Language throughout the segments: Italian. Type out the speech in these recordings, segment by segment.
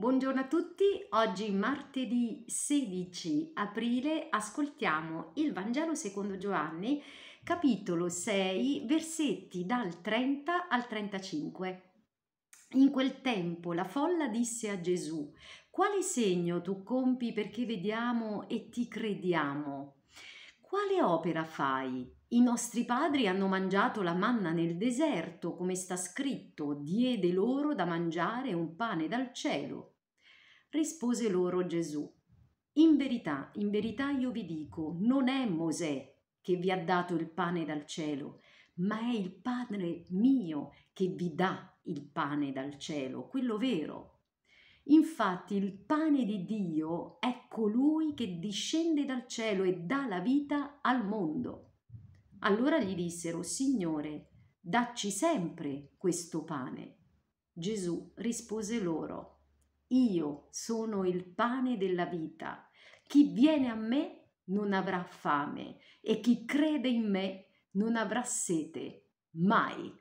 Buongiorno a tutti, oggi martedì 16 aprile ascoltiamo il Vangelo secondo Giovanni, capitolo 6, versetti dal 30 al 35. In quel tempo la folla disse a Gesù, quale segno tu compi perché vediamo e ti crediamo? Quale opera fai? I nostri padri hanno mangiato la manna nel deserto, come sta scritto, diede loro da mangiare un pane dal cielo. Rispose loro Gesù. In verità, in verità io vi dico, non è Mosè che vi ha dato il pane dal cielo, ma è il Padre mio che vi dà il pane dal cielo, quello vero. Infatti il pane di Dio è colui che discende dal cielo e dà la vita al mondo. Allora gli dissero, Signore, dacci sempre questo pane. Gesù rispose loro, Io sono il pane della vita. Chi viene a me non avrà fame e chi crede in me non avrà sete mai.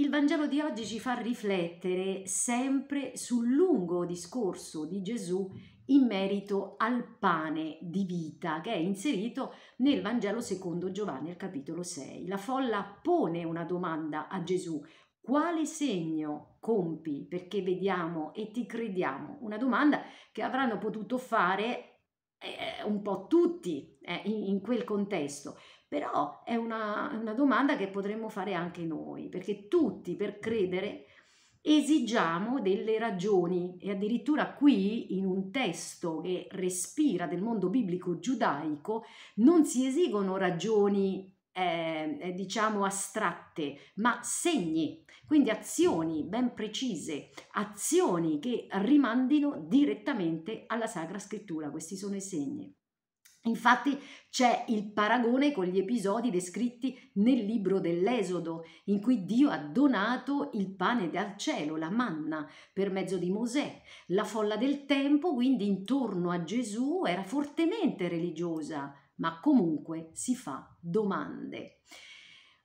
Il Vangelo di oggi ci fa riflettere sempre sul lungo discorso di Gesù in merito al pane di vita che è inserito nel Vangelo secondo Giovanni al capitolo 6. La folla pone una domanda a Gesù. Quale segno compi perché vediamo e ti crediamo? Una domanda che avranno potuto fare eh, un po' tutti eh, in, in quel contesto, però è una, una domanda che potremmo fare anche noi, perché tutti per credere esigiamo delle ragioni e addirittura qui in un testo che respira del mondo biblico giudaico non si esigono ragioni eh, eh diciamo astratte ma segni quindi azioni ben precise azioni che rimandino direttamente alla sacra scrittura questi sono i segni Infatti c'è il paragone con gli episodi descritti nel libro dell'Esodo, in cui Dio ha donato il pane dal cielo, la manna, per mezzo di Mosè. La folla del tempo, quindi intorno a Gesù, era fortemente religiosa, ma comunque si fa domande.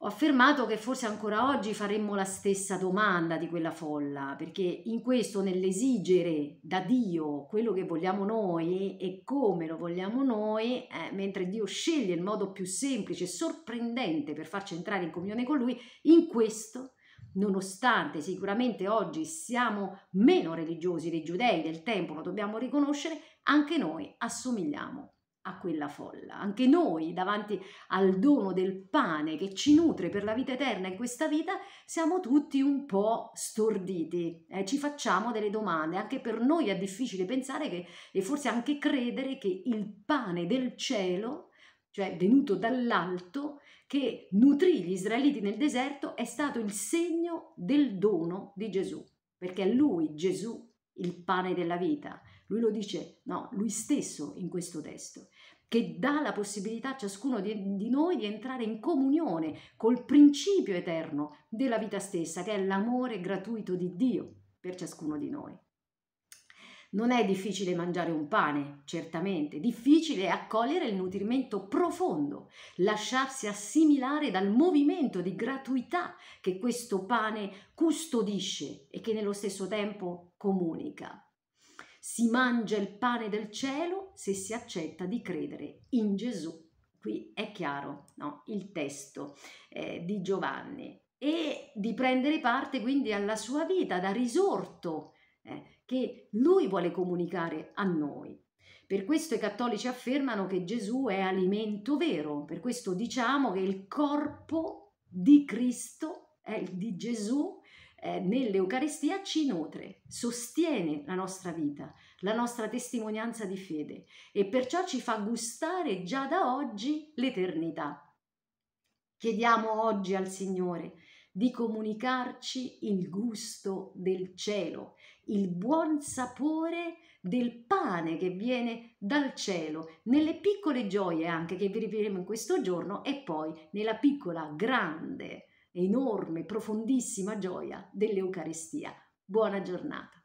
Ho affermato che forse ancora oggi faremmo la stessa domanda di quella folla, perché in questo, nell'esigere da Dio quello che vogliamo noi e come lo vogliamo noi, eh, mentre Dio sceglie il modo più semplice e sorprendente per farci entrare in comunione con Lui, in questo, nonostante sicuramente oggi siamo meno religiosi dei giudei del tempo, lo dobbiamo riconoscere, anche noi assomigliamo a quella folla. Anche noi, davanti al dono del pane che ci nutre per la vita eterna in questa vita, siamo tutti un po' storditi, eh? ci facciamo delle domande. Anche per noi è difficile pensare che, e forse anche credere, che il pane del cielo, cioè venuto dall'alto, che nutrì gli israeliti nel deserto, è stato il segno del dono di Gesù, perché è lui, Gesù, il pane della vita lui lo dice, no, lui stesso in questo testo, che dà la possibilità a ciascuno di, di noi di entrare in comunione col principio eterno della vita stessa, che è l'amore gratuito di Dio per ciascuno di noi. Non è difficile mangiare un pane, certamente, difficile è accogliere il nutrimento profondo, lasciarsi assimilare dal movimento di gratuità che questo pane custodisce e che nello stesso tempo comunica si mangia il pane del cielo se si accetta di credere in Gesù. Qui è chiaro no? il testo eh, di Giovanni e di prendere parte quindi alla sua vita da risorto eh, che lui vuole comunicare a noi. Per questo i cattolici affermano che Gesù è alimento vero, per questo diciamo che il corpo di Cristo, eh, di Gesù, eh, nell'Eucaristia ci nutre, sostiene la nostra vita, la nostra testimonianza di fede e perciò ci fa gustare già da oggi l'eternità. Chiediamo oggi al Signore di comunicarci il gusto del cielo, il buon sapore del pane che viene dal cielo, nelle piccole gioie anche che vi vivremo in questo giorno e poi nella piccola grande enorme, profondissima gioia dell'Eucaristia. Buona giornata.